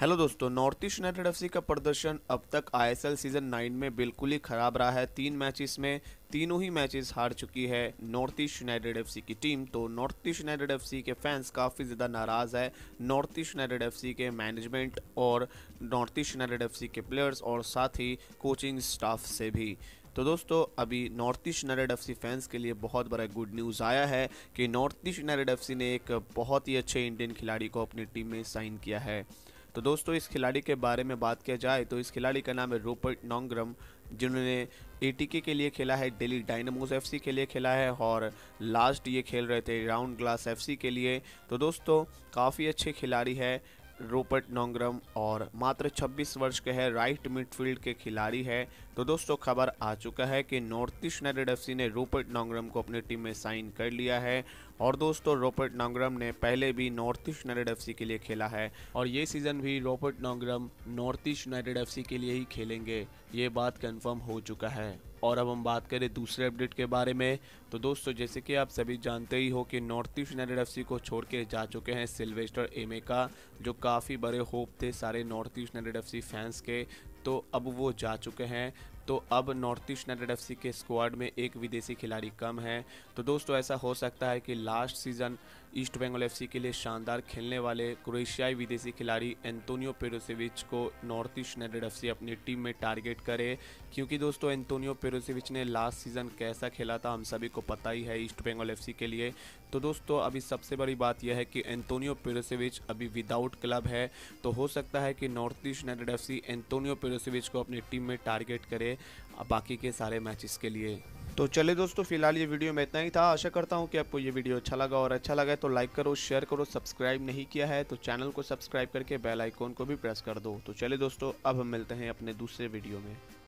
hello दोस्तों north East United F का प्रदर्शन अब तक आईएसएल सीजन नाइन में बिल्कुल ही खराब रहा है तीन मैचेस में तीनों ही मैचेस हार चुकी है नॉर्थ ईस्ट यूनाइटेड एफ की टीम तो नॉर्थ ईस्ट यूनाइटेड एफ के फैंस काफ़ी ज़्यादा नाराज़ है नॉर्थ ईस्ट यूनाइटेड एफ के मैनेजमेंट और नॉर्थ ईस्ट यूनाइटेड एफ के प्लेयर्स और साथ ही कोचिंग स्टाफ से भी तो दोस्तों अभी North East United F fans के लिए बहुत बड़ा गुड न्यूज़ आया है कि नॉर्थ ईस्ट यूनाइटेड एफ ने एक बहुत ही अच्छे इंडियन खिलाड़ी को अपनी टीम में साइन किया है तो दोस्तों इस खिलाड़ी के बारे में बात किया जाए तो इस खिलाड़ी का नाम है रोपर्ट नोंग्रम जिन्होंने ए के लिए खेला है दिल्ली डायनमोज एफसी के लिए खेला है और लास्ट ये खेल रहे थे राउंड ग्लास एफसी के लिए तो दोस्तों काफ़ी अच्छे खिलाड़ी है रोपर्ट नोंग्रम और मात्र 26 वर्ष के है राइट मिडफील्ड के खिलाड़ी है तो दोस्तों खबर आ चुका है कि नॉर्थ ईस्ट यूनाइटेड एफ ने रोपर्ट नोंग्रम को अपनी टीम में साइन कर लिया है और दोस्तों रोपर्ट नोंग्रम ने पहले भी नॉर्थ ईस्ट यूनाइटेड एफ के लिए खेला है और ये सीज़न भी Robert Nongrum North East United F के लिए ही खेलेंगे ये बात कन्फर्म हो चुका है और अब हम बात करें दूसरे अपडेट के बारे में तो दोस्तों जैसे कि आप सभी जानते ही हो कि नॉर्थ ईस्ट यूनाइटेड एफ को छोड़ के जा चुके हैं सिल्वेस्टर एमेका जो काफ़ी बड़े होप थे सारे North East United F fans के तो अब वो जा चुके हैं तो अब नॉर्थ ईस्ट यूनाइटेड एफ के स्क्वाड में एक विदेशी खिलाड़ी कम है तो दोस्तों ऐसा हो सकता है कि last season East Bengal F के लिए शानदार खेलने वाले क्रोएशियाई विदेशी खिलाड़ी एंतोनियो पेरोसेविच को नॉर्थ ईस्ट यूनाइटेड एफ अपनी टीम में टारगेट करे क्योंकि दोस्तों एंतोनियो पेरोसेविच ने लास्ट सीजन कैसा खेला था हम सभी को पता ही है ईस्ट बंगाल एफ के लिए तो दोस्तों अभी सबसे बड़ी बात यह है कि एंतोनियो पेरोसेविच अभी विदाउट क्लब है तो हो सकता है कि North East United F Antonio Perosevic को अपनी टीम में टारगेट करे बाकी के सारे मैचेस के लिए तो चले दोस्तों फिलहाल ये वीडियो में इतना ही था आशा करता हूँ कि आपको ये वीडियो अच्छा लगा और अच्छा लगा है तो लाइक करो शेयर करो सब्सक्राइब नहीं किया है तो चैनल को सब्सक्राइब करके बेल आइकॉन को भी प्रेस कर दो तो चले दोस्तों अब हम मिलते हैं अपने दूसरे वीडियो में